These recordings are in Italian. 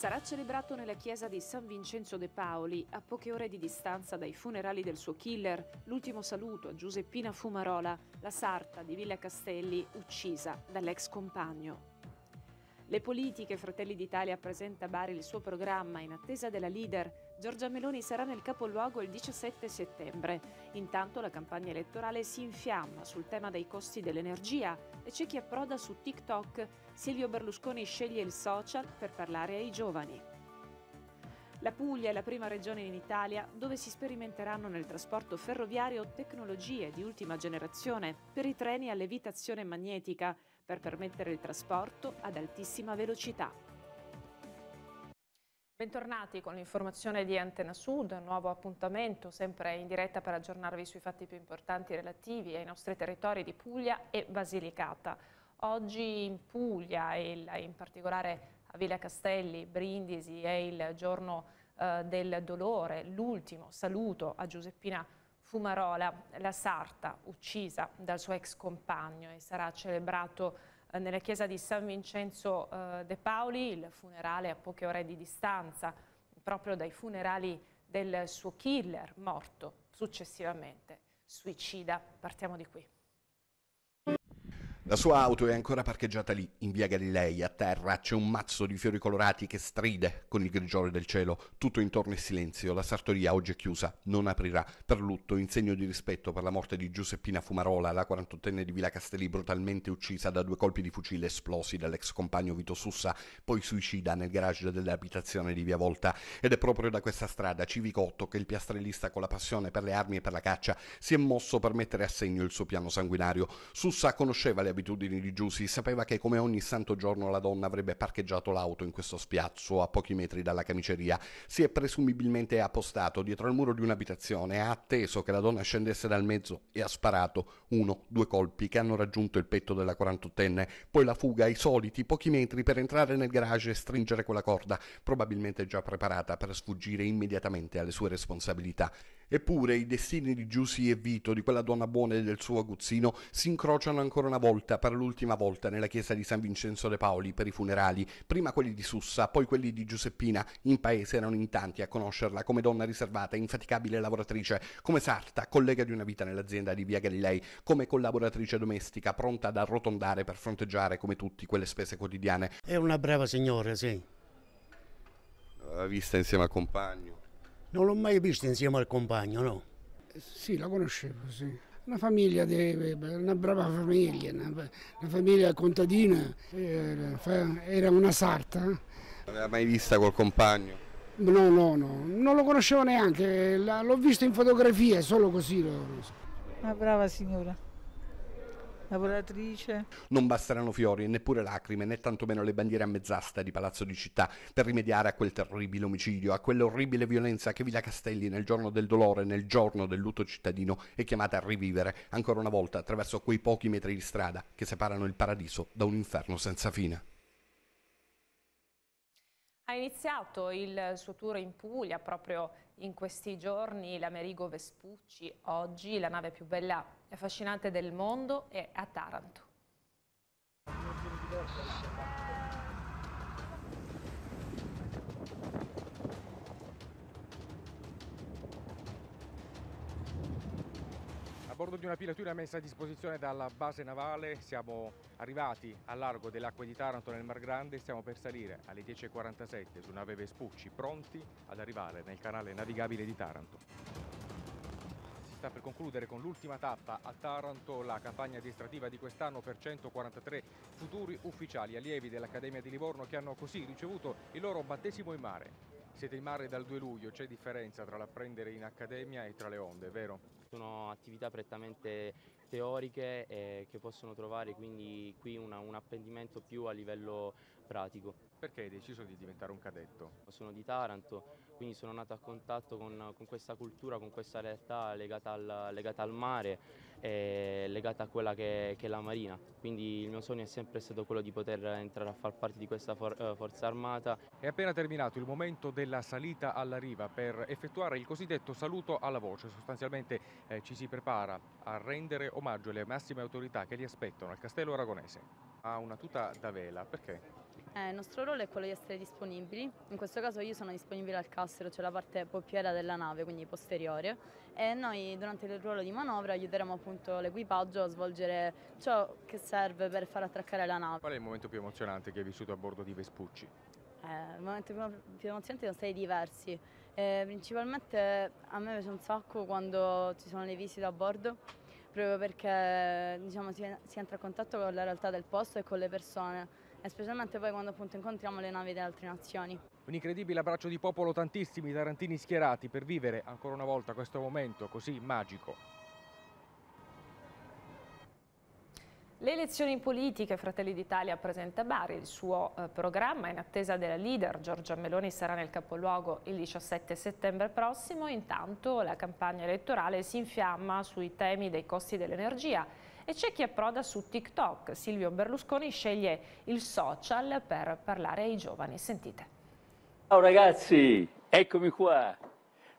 sarà celebrato nella chiesa di San Vincenzo de Paoli, a poche ore di distanza dai funerali del suo killer, l'ultimo saluto a Giuseppina Fumarola, la sarta di Villa Castelli, uccisa dall'ex compagno. Le politiche Fratelli d'Italia presenta a Bari il suo programma in attesa della leader Giorgia Meloni sarà nel capoluogo il 17 settembre. Intanto la campagna elettorale si infiamma sul tema dei costi dell'energia e c'è chi approda su TikTok. Silvio Berlusconi sceglie il social per parlare ai giovani. La Puglia è la prima regione in Italia dove si sperimenteranno nel trasporto ferroviario tecnologie di ultima generazione per i treni a levitazione magnetica per permettere il trasporto ad altissima velocità. Bentornati con l'informazione di Antena Sud, un nuovo appuntamento sempre in diretta per aggiornarvi sui fatti più importanti relativi ai nostri territori di Puglia e Basilicata. Oggi in Puglia e in particolare a Villa Castelli, Brindisi è il giorno eh, del dolore, l'ultimo saluto a Giuseppina Fumarola, la sarta uccisa dal suo ex compagno e sarà celebrato il eh, nella chiesa di San Vincenzo eh, De Paoli, il funerale a poche ore di distanza proprio dai funerali del suo killer morto successivamente, suicida. Partiamo di qui. La sua auto è ancora parcheggiata lì, in via Galilei, a terra c'è un mazzo di fiori colorati che stride con il grigiore del cielo. Tutto intorno è silenzio, la sartoria oggi è chiusa, non aprirà. Per lutto, in segno di rispetto per la morte di Giuseppina Fumarola, la 48enne di Villa Castelli brutalmente uccisa da due colpi di fucile esplosi dall'ex compagno Vito Sussa, poi suicida nel garage dell'abitazione di via Volta. Ed è proprio da questa strada, Civicotto, che il piastrellista con la passione per le armi e per la caccia si è mosso per mettere a segno il suo piano sanguinario. Sussa conosceva le abitazioni abitudini Giussi, sapeva che come ogni santo giorno la donna avrebbe parcheggiato l'auto in questo spiazzo a pochi metri dalla camiceria. Si è presumibilmente appostato dietro il muro di un'abitazione, ha atteso che la donna scendesse dal mezzo e ha sparato uno, due colpi che hanno raggiunto il petto della 48enne, poi la fuga ai soliti pochi metri per entrare nel garage e stringere quella corda, probabilmente già preparata per sfuggire immediatamente alle sue responsabilità. Eppure i destini di Giusy e Vito, di quella donna buona e del suo aguzzino, si incrociano ancora una volta, per l'ultima volta, nella chiesa di San Vincenzo de Paoli per i funerali. Prima quelli di Sussa, poi quelli di Giuseppina. In paese erano in tanti a conoscerla come donna riservata, infaticabile lavoratrice, come sarta, collega di una vita nell'azienda di Via Galilei, come collaboratrice domestica, pronta ad arrotondare per fronteggiare, come tutti, quelle spese quotidiane. È una brava signora, sì. L'aveva vista insieme al compagno? Non l'ho mai vista insieme al compagno, no? Sì, la conoscevo, sì. Una famiglia, de, una brava famiglia, una, una famiglia contadina, era, una sarta. Non l'aveva mai vista col compagno? No, no, no, non lo conoscevo neanche, l'ho visto in fotografia, solo così lo conosco. Una brava signora lavoratrice. Non basteranno fiori, neppure lacrime, né tantomeno le bandiere a mezz'asta di Palazzo di Città per rimediare a quel terribile omicidio, a quell'orribile violenza che Villa Castelli nel giorno del dolore, nel giorno del lutto cittadino è chiamata a rivivere ancora una volta attraverso quei pochi metri di strada che separano il paradiso da un inferno senza fine. Ha iniziato il suo tour in Puglia proprio in questi giorni l'Amerigo Vespucci, oggi la nave più bella e affascinante del mondo è a Taranto. bordo di una pilatura messa a disposizione dalla base navale siamo arrivati al largo delle acque di Taranto nel Mar Grande e stiamo per salire alle 10.47 su nave Vespucci pronti ad arrivare nel canale navigabile di Taranto. Si sta per concludere con l'ultima tappa a Taranto la campagna addestrativa di quest'anno per 143 futuri ufficiali allievi dell'Accademia di Livorno che hanno così ricevuto il loro battesimo in mare. Siete in mare dal 2 luglio, c'è differenza tra l'apprendere in accademia e tra le onde, vero? Sono attività prettamente teoriche eh, che possono trovare quindi qui una, un apprendimento più a livello pratico. Perché hai deciso di diventare un cadetto? Sono di Taranto, quindi sono nato a contatto con, con questa cultura, con questa realtà legata al, legata al mare è legata a quella che, che, è la Marina, quindi il mio sogno è sempre stato quello di poter entrare a far parte di questa for eh, forza armata. È appena terminato il momento della salita alla riva per effettuare il cosiddetto saluto alla voce, sostanzialmente eh, ci si prepara a rendere omaggio alle massime autorità che li aspettano al castello aragonese. Ha una tuta da vela, perché? Eh, il nostro ruolo è quello di essere disponibili, in questo caso io sono disponibile al cassero, cioè la parte poppiera della nave, quindi posteriore, e noi durante il ruolo di manovra aiuteremo appunto l'equipaggio a svolgere ciò che serve per far attraccare la nave. Qual è il momento più emozionante che hai vissuto a bordo di Vespucci? Eh, il momento più emozionante sono stati diversi, eh, principalmente a me piace un sacco quando ci sono le visite a bordo, proprio perché diciamo, si, si entra a contatto con la realtà del posto e con le persone e specialmente poi quando appunto incontriamo le navi delle altre nazioni. Un incredibile abbraccio di popolo, tantissimi tarantini schierati per vivere ancora una volta questo momento così magico. Le elezioni politiche, Fratelli d'Italia presenta Bari il suo eh, programma in attesa della leader. Giorgia Meloni sarà nel capoluogo il 17 settembre prossimo. Intanto la campagna elettorale si infiamma sui temi dei costi dell'energia e c'è chi approda su TikTok. Silvio Berlusconi sceglie il social per parlare ai giovani. Sentite. Ciao ragazzi, eccomi qua.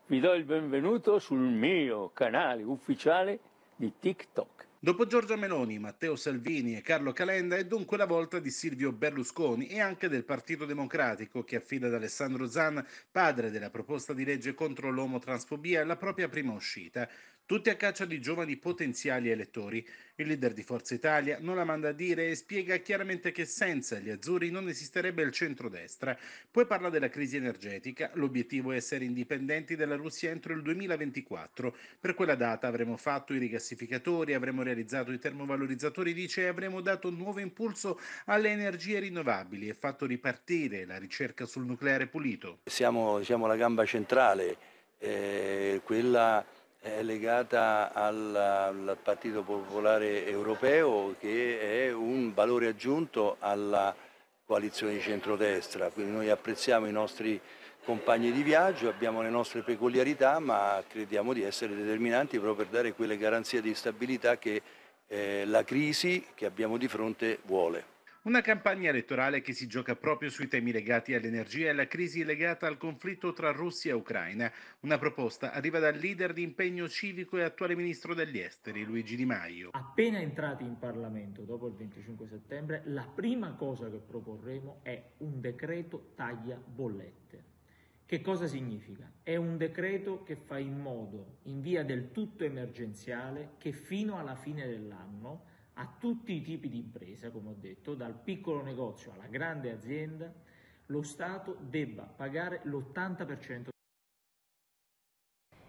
Vi do il benvenuto sul mio canale ufficiale di TikTok. Dopo Giorgia Meloni, Matteo Salvini e Carlo Calenda è dunque la volta di Silvio Berlusconi e anche del Partito Democratico che affida ad Alessandro Zan, padre della proposta di legge contro l'omotransfobia, la propria prima uscita tutti a caccia di giovani potenziali elettori. Il leader di Forza Italia non la manda a dire e spiega chiaramente che senza gli azzurri non esisterebbe il centrodestra. Poi parla della crisi energetica, l'obiettivo è essere indipendenti dalla Russia entro il 2024. Per quella data avremo fatto i rigassificatori, avremo realizzato i termovalorizzatori, dice, e avremo dato nuovo impulso alle energie rinnovabili e fatto ripartire la ricerca sul nucleare pulito. Siamo, siamo la gamba centrale, eh, quella è legata al, al Partito Popolare Europeo che è un valore aggiunto alla coalizione di centrodestra, quindi noi apprezziamo i nostri compagni di viaggio, abbiamo le nostre peculiarità ma crediamo di essere determinanti proprio per dare quelle garanzie di stabilità che eh, la crisi che abbiamo di fronte vuole. Una campagna elettorale che si gioca proprio sui temi legati all'energia e alla crisi legata al conflitto tra Russia e Ucraina. Una proposta arriva dal leader di impegno civico e attuale ministro degli esteri, Luigi Di Maio. Appena entrati in Parlamento dopo il 25 settembre, la prima cosa che proporremo è un decreto taglia bollette. Che cosa significa? È un decreto che fa in modo, in via del tutto emergenziale, che fino alla fine dell'anno a tutti i tipi di impresa, come ho detto, dal piccolo negozio alla grande azienda, lo Stato debba pagare l'80%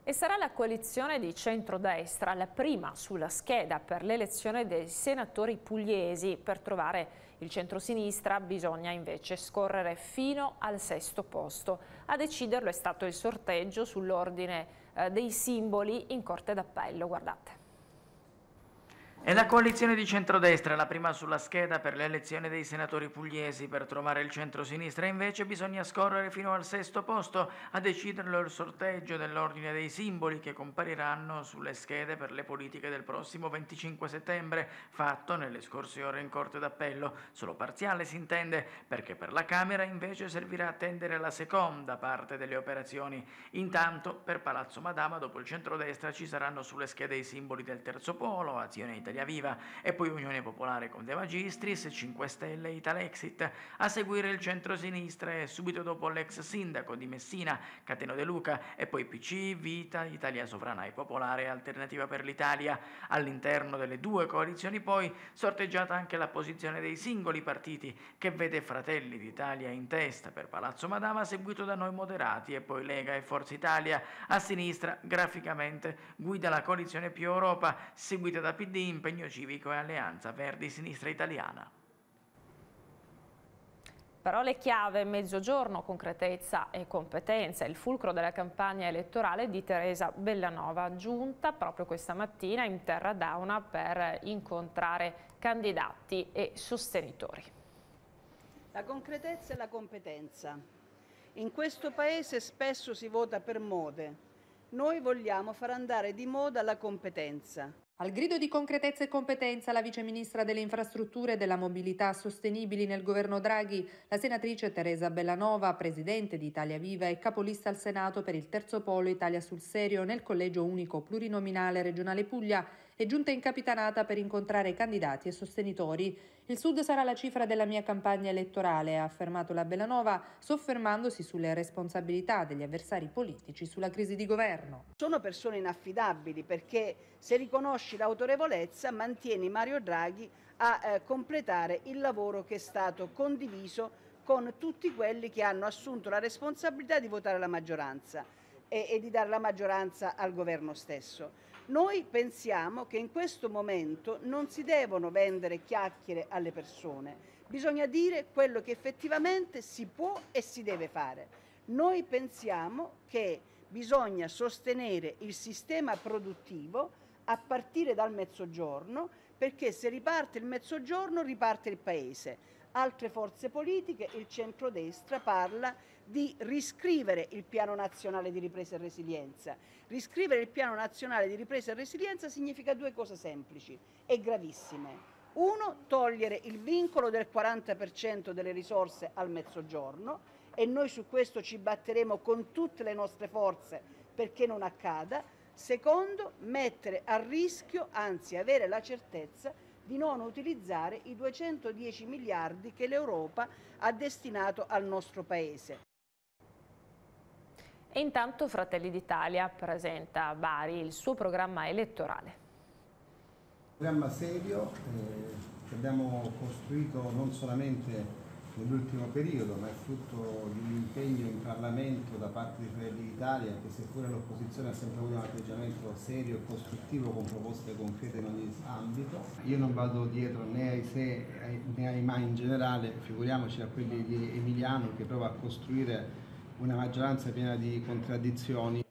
e sarà la coalizione di centrodestra la prima sulla scheda per l'elezione dei senatori pugliesi. Per trovare il centrosinistra bisogna invece scorrere fino al sesto posto. A deciderlo è stato il sorteggio sull'ordine eh, dei simboli in Corte d'Appello. Guardate. È la coalizione di centrodestra la prima sulla scheda per l'elezione dei senatori pugliesi. Per trovare il centro-sinistra invece bisogna scorrere fino al sesto posto a deciderlo il sorteggio dell'ordine dei simboli che compariranno sulle schede per le politiche del prossimo 25 settembre, fatto nelle scorse ore in Corte d'Appello. Solo parziale si intende, perché per la Camera invece servirà attendere la seconda parte delle operazioni. Intanto per Palazzo Madama dopo il centrodestra ci saranno sulle schede i simboli del terzo polo, azione italiana Italia Viva e poi Unione Popolare con De Magistris, 5 Stelle e Italexit. A seguire il centro-sinistra e subito dopo l'ex sindaco di Messina, Cateno De Luca, e poi PC, Vita, Italia Sovrana e Popolare, Alternativa per l'Italia. All'interno delle due coalizioni poi sorteggiata anche la posizione dei singoli partiti che vede Fratelli d'Italia in testa per Palazzo Madama, seguito da Noi Moderati e poi Lega e Forza Italia. A sinistra, graficamente, guida la coalizione più Europa, seguita da PD in impegno civico e alleanza Verdi-Sinistra Italiana. Parole chiave, mezzogiorno, concretezza e competenza, il fulcro della campagna elettorale di Teresa Bellanova, giunta proprio questa mattina in terra d'Auna per incontrare candidati e sostenitori. La concretezza e la competenza. In questo paese spesso si vota per mode. Noi vogliamo far andare di moda la competenza. Al grido di concretezza e competenza, la vice ministra delle infrastrutture e della mobilità sostenibili nel governo Draghi, la senatrice Teresa Bellanova, presidente di Italia Viva e capolista al Senato per il terzo polo Italia sul serio nel collegio unico plurinominale regionale Puglia, è giunta in capitanata per incontrare candidati e sostenitori. Il Sud sarà la cifra della mia campagna elettorale, ha affermato la Bellanova, soffermandosi sulle responsabilità degli avversari politici sulla crisi di governo. Sono persone inaffidabili perché se riconosci l'autorevolezza mantieni Mario Draghi a eh, completare il lavoro che è stato condiviso con tutti quelli che hanno assunto la responsabilità di votare la maggioranza e, e di dare la maggioranza al governo stesso. Noi pensiamo che in questo momento non si devono vendere chiacchiere alle persone, bisogna dire quello che effettivamente si può e si deve fare. Noi pensiamo che bisogna sostenere il sistema produttivo a partire dal mezzogiorno, perché se riparte il mezzogiorno riparte il Paese. Altre forze politiche, il centrodestra, parla di riscrivere il piano nazionale di ripresa e resilienza. Riscrivere il piano nazionale di ripresa e resilienza significa due cose semplici e gravissime. Uno, togliere il vincolo del 40% delle risorse al mezzogiorno e noi su questo ci batteremo con tutte le nostre forze perché non accada. Secondo, mettere a rischio, anzi avere la certezza di non utilizzare i 210 miliardi che l'Europa ha destinato al nostro Paese. E intanto Fratelli d'Italia presenta a Bari il suo programma elettorale. Un programma serio eh, che abbiamo costruito non solamente nell'ultimo periodo, ma è frutto di un impegno in Parlamento da parte di Fratelli d'Italia, che seppure l'opposizione ha sempre avuto un atteggiamento serio e costruttivo con proposte concrete in ogni ambito. Io non vado dietro né ai se eh, né ai mai in generale, figuriamoci a quelli di Emiliano che prova a costruire una maggioranza piena di contraddizioni.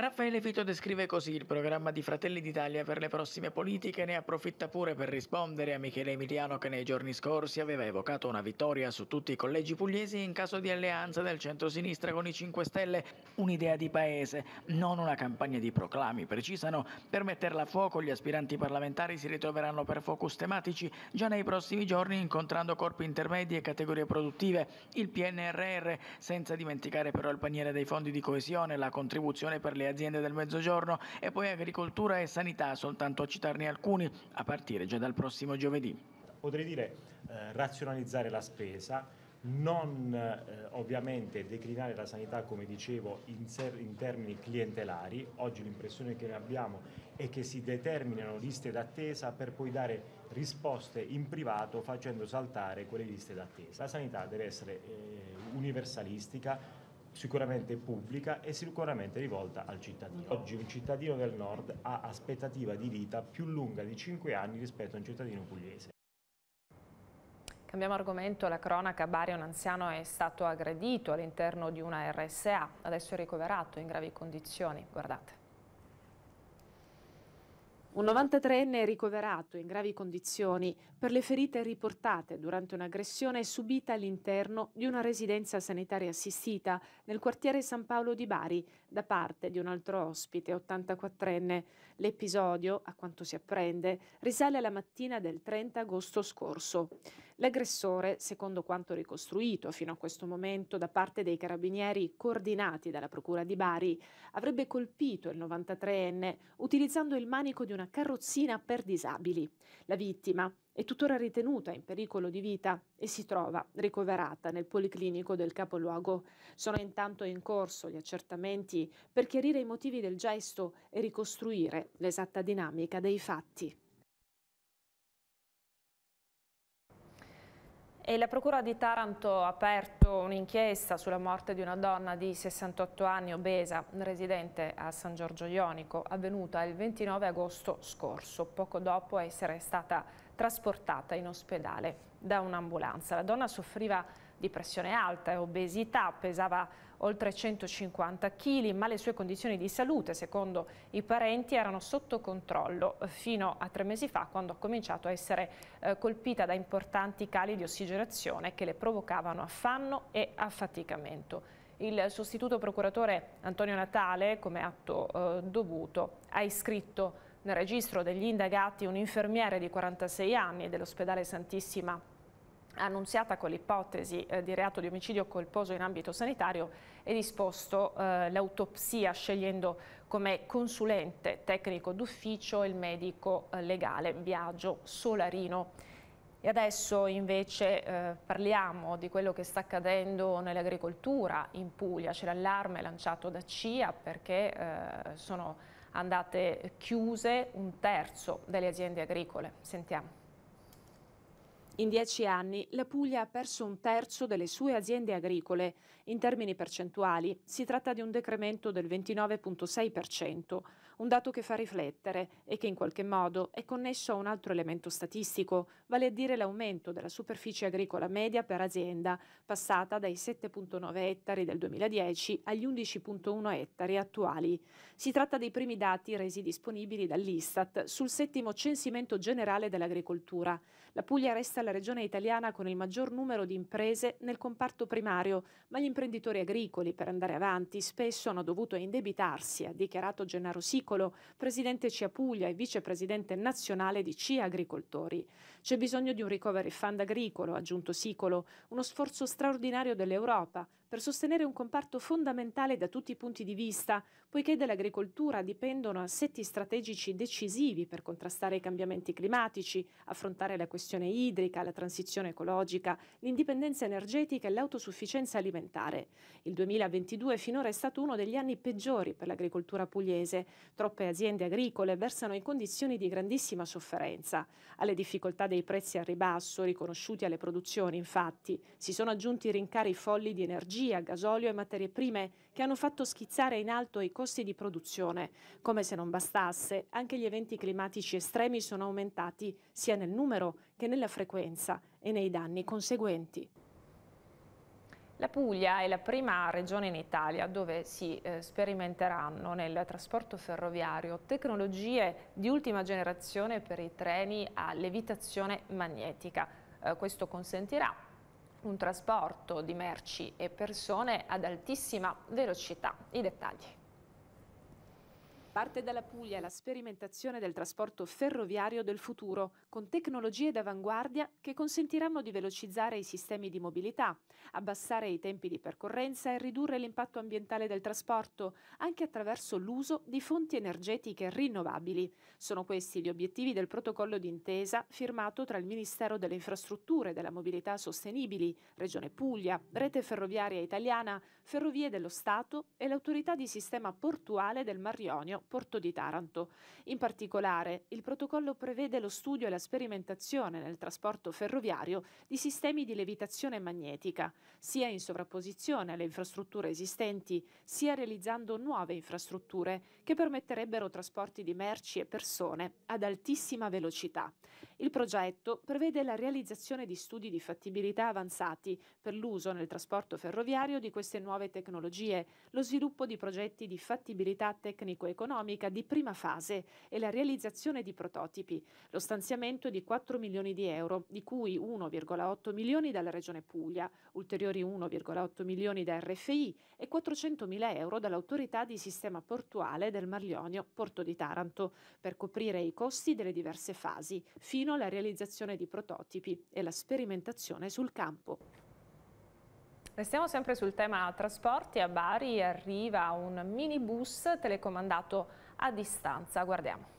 Raffaele Fito descrive così il programma di Fratelli d'Italia per le prossime politiche e ne approfitta pure per rispondere a Michele Emiliano che nei giorni scorsi aveva evocato una vittoria su tutti i collegi pugliesi in caso di alleanza del centro-sinistra con i 5 Stelle, un'idea di paese, non una campagna di proclami, precisano, per metterla a fuoco gli aspiranti parlamentari si ritroveranno per focus tematici già nei prossimi giorni incontrando corpi intermedi e categorie produttive, il PNRR, senza dimenticare però il paniere dei fondi di coesione, la contribuzione per le aziende del Mezzogiorno e poi agricoltura e sanità, soltanto a citarne alcuni, a partire già dal prossimo giovedì. Potrei dire eh, razionalizzare la spesa, non eh, ovviamente declinare la sanità come dicevo in, in, termini clientelari, oggi l'impressione che abbiamo è che si determinano liste d'attesa per poi dare risposte in privato facendo saltare quelle liste d'attesa. La sanità deve essere eh, universalistica, sicuramente pubblica e sicuramente rivolta al cittadino. Oggi un cittadino del nord ha aspettativa di vita più lunga di 5 anni rispetto a un cittadino pugliese. Cambiamo argomento, la cronaca a Bari un anziano è stato aggredito all'interno di una RSA, adesso è ricoverato in gravi condizioni, guardate. Un 93enne ricoverato in gravi condizioni per le ferite riportate durante un'aggressione subita all'interno di una residenza sanitaria assistita nel quartiere San Paolo di Bari da parte di un altro ospite 84enne. L'episodio, a quanto si apprende, risale alla mattina del 30 agosto scorso. L'aggressore, secondo quanto ricostruito fino a questo momento da parte dei carabinieri coordinati dalla Procura di Bari, avrebbe colpito il 93enne utilizzando il manico di una carrozzina per disabili. La vittima è tuttora ritenuta in pericolo di vita e si trova ricoverata nel policlinico del capoluogo. Sono intanto in corso gli accertamenti per chiarire i motivi del gesto e ricostruire l'esatta dinamica dei fatti. E la Procura di Taranto ha aperto un'inchiesta sulla morte di una donna di 68 anni obesa residente a San Giorgio Ionico, avvenuta il 29 agosto scorso, poco dopo essere stata trasportata in ospedale da un'ambulanza. La donna soffriva di pressione alta e obesità, pesava oltre 150 kg, ma le sue condizioni di salute, secondo i parenti, erano sotto controllo fino a tre mesi fa, quando ha cominciato a essere eh, colpita da importanti cali di ossigenazione che le provocavano affanno e affaticamento. Il sostituto procuratore Antonio Natale, come atto eh, dovuto, ha iscritto nel registro degli indagati un infermiere di 46 anni dell'ospedale Santissima annunziata con l'ipotesi eh, di reato di omicidio colposo in ambito sanitario è disposto eh, l'autopsia scegliendo come consulente tecnico d'ufficio il medico eh, legale Biagio Solarino. E adesso invece eh, parliamo di quello che sta accadendo nell'agricoltura in Puglia. C'è l'allarme lanciato da CIA perché eh, sono andate chiuse un terzo delle aziende agricole. Sentiamo. In dieci anni la Puglia ha perso un terzo delle sue aziende agricole in termini percentuali si tratta di un decremento del 29,6%, un dato che fa riflettere e che in qualche modo è connesso a un altro elemento statistico, vale a dire l'aumento della superficie agricola media per azienda, passata dai 7,9 ettari del 2010 agli 11,1 ettari attuali. Si tratta dei primi dati resi disponibili dall'Istat sul settimo censimento generale dell'agricoltura. La Puglia resta la regione italiana con il maggior numero di imprese nel comparto primario, ma gli imprenditori agricoli per andare avanti spesso hanno dovuto indebitarsi, ha dichiarato Gennaro Sicolo, presidente CIA Puglia e vicepresidente nazionale di CIA Agricoltori. C'è bisogno di un recovery fund agricolo, ha aggiunto Sicolo, uno sforzo straordinario dell'Europa per sostenere un comparto fondamentale da tutti i punti di vista, poiché dall'agricoltura dipendono assetti strategici decisivi per contrastare i cambiamenti climatici, affrontare la questione idrica, la transizione ecologica, l'indipendenza energetica e l'autosufficienza alimentare. Il 2022 finora è stato uno degli anni peggiori per l'agricoltura pugliese. Troppe aziende agricole versano in condizioni di grandissima sofferenza. Alle difficoltà dei prezzi al ribasso riconosciuti alle produzioni, infatti, si sono aggiunti rincari folli di energia, gasolio e materie prime che hanno fatto schizzare in alto i costi di produzione. Come se non bastasse, anche gli eventi climatici estremi sono aumentati sia nel numero che nella frequenza e nei danni conseguenti. La Puglia è la prima regione in Italia dove si eh, sperimenteranno nel trasporto ferroviario tecnologie di ultima generazione per i treni a levitazione magnetica. Eh, questo consentirà un trasporto di merci e persone ad altissima velocità. I dettagli. Parte dalla Puglia la sperimentazione del trasporto ferroviario del futuro, con tecnologie d'avanguardia che consentiranno di velocizzare i sistemi di mobilità, abbassare i tempi di percorrenza e ridurre l'impatto ambientale del trasporto, anche attraverso l'uso di fonti energetiche rinnovabili. Sono questi gli obiettivi del protocollo d'intesa firmato tra il Ministero delle Infrastrutture e della Mobilità Sostenibili, Regione Puglia, Rete Ferroviaria Italiana, Ferrovie dello Stato e l'Autorità di Sistema Portuale del Mar Ionio Porto di Taranto. In particolare, il protocollo prevede lo studio e la sperimentazione nel trasporto ferroviario di sistemi di levitazione magnetica, sia in sovrapposizione alle infrastrutture esistenti, sia realizzando nuove infrastrutture che permetterebbero trasporti di merci e persone ad altissima velocità. Il progetto prevede la realizzazione di studi di fattibilità avanzati per l'uso nel trasporto ferroviario di queste nuove tecnologie, lo sviluppo di progetti di fattibilità tecnico-economica di prima fase e la realizzazione di prototipi, lo stanziamento di 4 milioni di euro, di cui 1,8 milioni dalla Regione Puglia, ulteriori 1,8 milioni da RFI e 400 mila euro dall'autorità di sistema portuale del Marlionio Porto di Taranto per coprire i costi delle diverse fasi fino fino alla realizzazione di prototipi e la sperimentazione sul campo. Restiamo sempre sul tema trasporti, a Bari arriva un minibus telecomandato a distanza, guardiamo.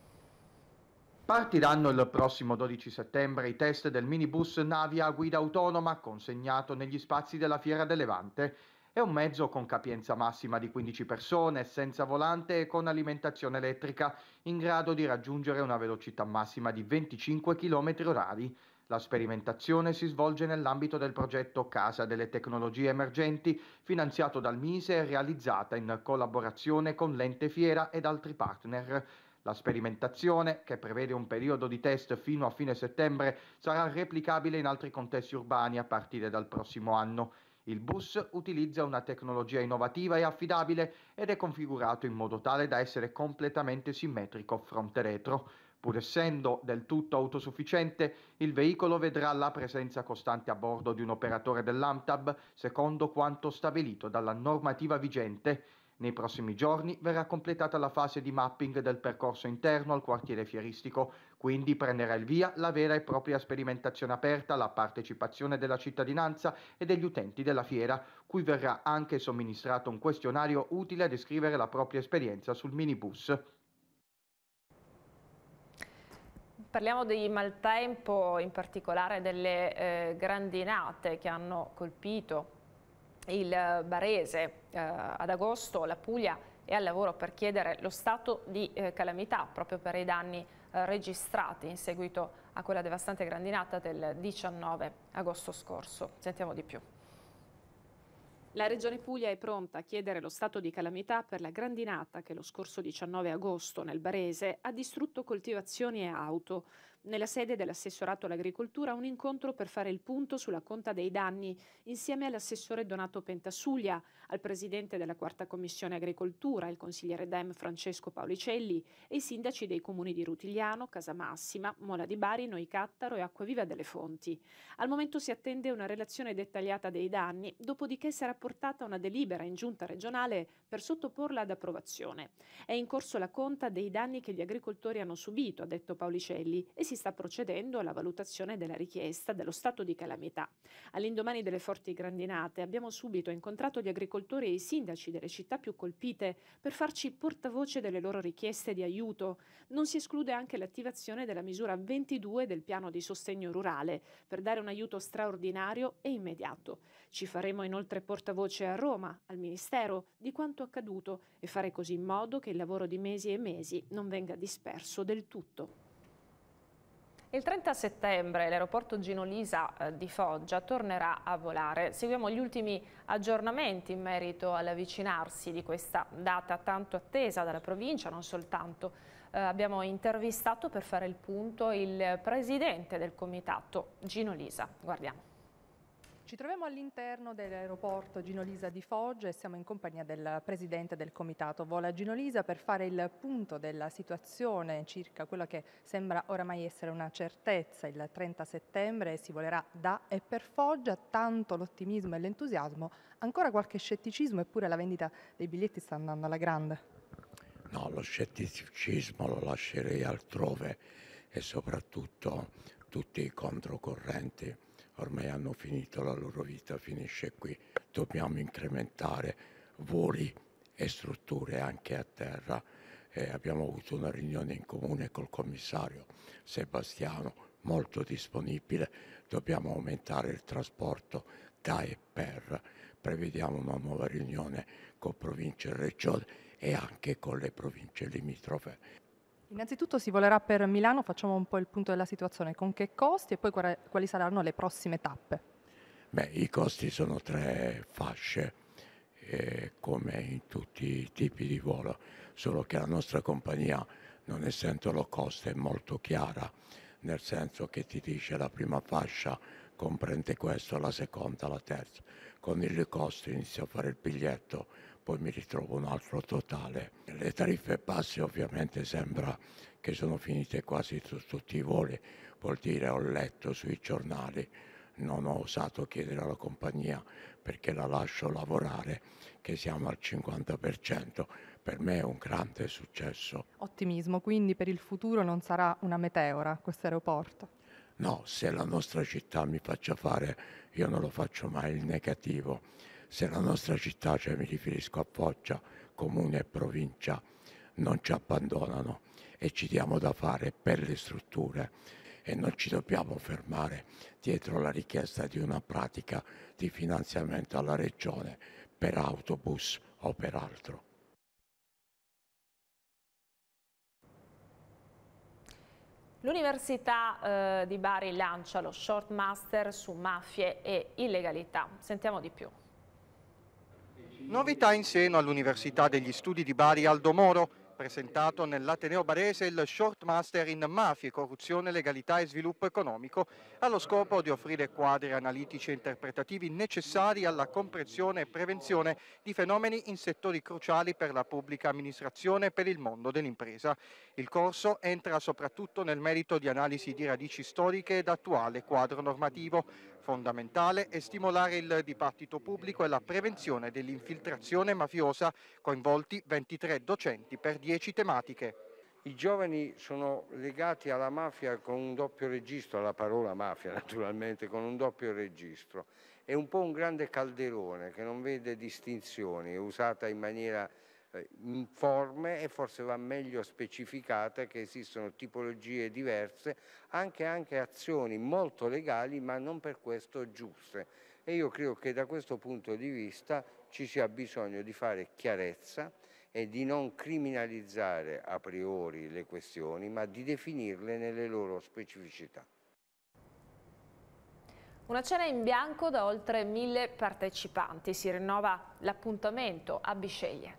Partiranno il prossimo 12 settembre i test del minibus Navia a guida autonoma consegnato negli spazi della Fiera del Levante è un mezzo con capienza massima di 15 persone, senza volante e con alimentazione elettrica, in grado di raggiungere una velocità massima di 25 km h la sperimentazione si svolge nell'ambito del progetto Casa delle Tecnologie Emergenti, finanziato dal MISE e realizzata in collaborazione con l'ente Fiera ed altri partner. La sperimentazione, che prevede un periodo di test fino a fine settembre, sarà replicabile in altri contesti urbani a partire dal prossimo anno. Il bus utilizza una tecnologia innovativa e affidabile ed è configurato in modo tale da essere completamente simmetrico fronte-retro. Pur essendo del tutto autosufficiente, il veicolo vedrà la presenza costante a bordo di un operatore dell'AMTAB secondo quanto stabilito dalla normativa vigente. Nei prossimi giorni verrà completata la fase di mapping del percorso interno al quartiere fieristico, quindi prenderà il via la vera e propria sperimentazione aperta, la partecipazione della cittadinanza e degli utenti della fiera, cui verrà anche somministrato un questionario utile a descrivere la propria esperienza sul minibus. Parliamo di maltempo, in particolare delle eh, grandinate che hanno colpito il Barese. Eh, ad agosto la Puglia è al lavoro per chiedere lo stato di eh, calamità proprio per i danni eh, registrati in seguito a quella devastante grandinata del 19 agosto scorso. Sentiamo di più. La Regione Puglia è pronta a chiedere lo stato di calamità per la grandinata che lo scorso 19 agosto nel Barese ha distrutto coltivazioni e auto nella sede dell'assessorato all'agricoltura un incontro per fare il punto sulla conta dei danni insieme all'assessore Donato Pentasuglia, al presidente della quarta commissione agricoltura, il consigliere Dem Francesco Paolicelli e i sindaci dei comuni di Rutigliano, Casamassima, Mola di Bari, Noicattaro e Acquaviva delle Fonti. Al momento si attende una relazione dettagliata dei danni, dopodiché sarà portata una delibera in giunta regionale per sottoporla ad approvazione. È in corso la conta dei danni che gli agricoltori hanno subito, ha detto Paolicelli, e si sta procedendo alla valutazione della richiesta dello stato di calamità. All'indomani delle forti grandinate abbiamo subito incontrato gli agricoltori e i sindaci delle città più colpite per farci portavoce delle loro richieste di aiuto. Non si esclude anche l'attivazione della misura 22 del piano di sostegno rurale per dare un aiuto straordinario e immediato. Ci faremo inoltre portavoce a Roma, al Ministero, di quanto accaduto e fare così in modo che il lavoro di mesi e mesi non venga disperso del tutto. Il 30 settembre l'aeroporto Gino Lisa eh, di Foggia tornerà a volare. Seguiamo gli ultimi aggiornamenti in merito all'avvicinarsi di questa data tanto attesa dalla provincia, non soltanto. Eh, abbiamo intervistato per fare il punto il presidente del comitato Gino Lisa. Guardiamo. Ci troviamo all'interno dell'aeroporto Ginolisa di Foggia e siamo in compagnia del presidente del comitato Vola Ginolisa per fare il punto della situazione circa quella che sembra oramai essere una certezza. Il 30 settembre si volerà da e per Foggia, tanto l'ottimismo e l'entusiasmo, ancora qualche scetticismo eppure la vendita dei biglietti sta andando alla grande. No, lo scetticismo lo lascerei altrove e soprattutto tutti i controcorrenti ormai hanno finito la loro vita, finisce qui. Dobbiamo incrementare voli e strutture anche a terra. Eh, abbiamo avuto una riunione in comune col commissario Sebastiano, molto disponibile, dobbiamo aumentare il trasporto da e per. Prevediamo una nuova riunione con province e regione e anche con le province limitrofe. Innanzitutto si volerà per Milano, facciamo un po' il punto della situazione, con che costi e poi quali saranno le prossime tappe? Beh, i costi sono tre fasce, eh, come in tutti i tipi di volo, solo che la nostra compagnia, non essendo low cost, è molto chiara, nel senso che ti dice la prima fascia comprende questo, la seconda, la terza. Con il low cost inizia a fare il biglietto poi mi ritrovo un altro totale. Le tariffe basse ovviamente sembra che sono finite quasi su tutti i voli, vuol dire ho letto sui giornali, non ho osato chiedere alla compagnia perché la lascio lavorare, che siamo al 50%. Per me è un grande successo. Ottimismo, quindi per il futuro non sarà una meteora questo aeroporto? No, se la nostra città mi faccia fare, io non lo faccio mai il negativo se la nostra città, cioè mi riferisco a Foggia, comune e provincia, non ci abbandonano e ci diamo da fare per le strutture e non ci dobbiamo fermare dietro la richiesta di una pratica di finanziamento alla regione per autobus o per altro. L'Università eh, di Bari lancia lo short master su mafie e illegalità. Sentiamo di più. Novità in seno all'Università degli Studi di Bari Aldo Moro, presentato nell'Ateneo Barese il Short Master in Mafie, Corruzione, Legalità e Sviluppo Economico, allo scopo di offrire quadri analitici e interpretativi necessari alla comprensione e prevenzione di fenomeni in settori cruciali per la pubblica amministrazione e per il mondo dell'impresa. Il corso entra soprattutto nel merito di analisi di radici storiche ed attuale quadro normativo, Fondamentale è stimolare il dibattito pubblico e la prevenzione dell'infiltrazione mafiosa, coinvolti 23 docenti per 10 tematiche. I giovani sono legati alla mafia con un doppio registro, alla parola mafia naturalmente, con un doppio registro. È un po' un grande calderone che non vede distinzioni, è usata in maniera eh, informe e forse va meglio specificata che esistono tipologie diverse, anche, anche azioni molto legali ma non per questo giuste. E io credo che da questo punto di vista ci sia bisogno di fare chiarezza e di non criminalizzare a priori le questioni, ma di definirle nelle loro specificità. Una cena in bianco da oltre mille partecipanti, si rinnova l'appuntamento a Bisceglie.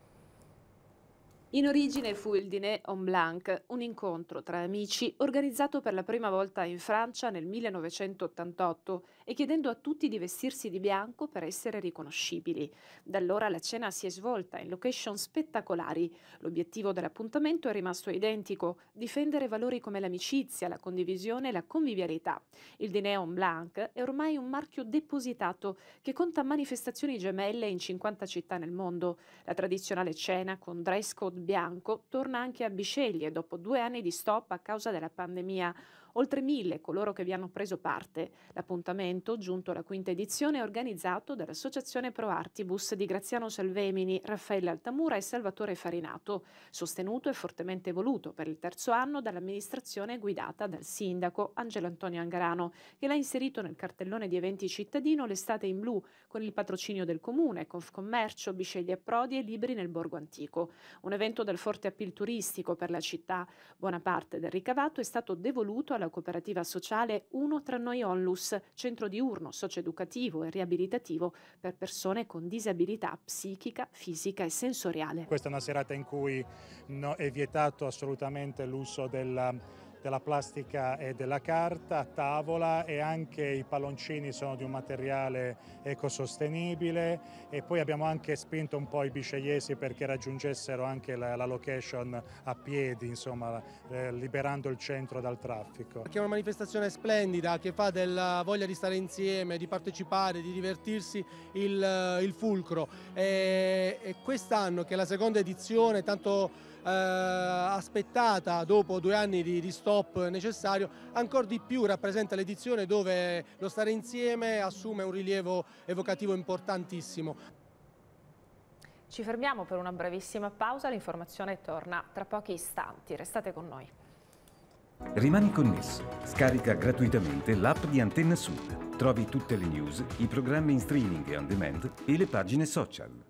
In origine fu il Dîner en Blanc, un incontro tra amici organizzato per la prima volta in Francia nel 1988 e chiedendo a tutti di vestirsi di bianco per essere riconoscibili. Da allora la cena si è svolta in location spettacolari. L'obiettivo dell'appuntamento è rimasto identico, difendere valori come l'amicizia, la condivisione e la convivialità. Il Dineon Blanc è ormai un marchio depositato che conta manifestazioni gemelle in 50 città nel mondo. La tradizionale cena con dress code bianco torna anche a Bisceglie dopo due anni di stop a causa della pandemia, Oltre mille coloro che vi hanno preso parte. L'appuntamento, giunto alla quinta edizione, è organizzato dall'Associazione Pro Artibus di Graziano Salvemini, Raffaella Altamura e Salvatore Farinato, sostenuto e fortemente voluto per il terzo anno dall'amministrazione guidata dal sindaco Angelo Antonio Angarano, che l'ha inserito nel cartellone di eventi cittadino l'estate in blu, con il patrocinio del comune, Confcommercio, Bisceglie e Prodi e Libri nel Borgo Antico. Un evento dal forte appeal turistico per la città. Buona parte del ricavato è stato devoluto alla alla cooperativa sociale Uno tra noi Onlus, centro diurno, socioeducativo e riabilitativo per persone con disabilità psichica, fisica e sensoriale. Questa è una serata in cui no, è vietato assolutamente l'uso della della plastica e della carta a tavola e anche i palloncini sono di un materiale ecosostenibile e poi abbiamo anche spinto un po' i biceiesi perché raggiungessero anche la, la location a piedi, insomma, eh, liberando il centro dal traffico. Perché è una manifestazione splendida che fa della voglia di stare insieme, di partecipare, di divertirsi il, il fulcro e, e quest'anno che è la seconda edizione tanto eh, aspettata dopo due anni di, di stop necessario, ancora di più rappresenta l'edizione dove lo stare insieme assume un rilievo evocativo importantissimo. Ci fermiamo per una brevissima pausa, l'informazione torna tra pochi istanti, restate con noi. Rimani connesso, scarica gratuitamente l'app di Antenna Sud, trovi tutte le news, i programmi in streaming e on demand e le pagine social.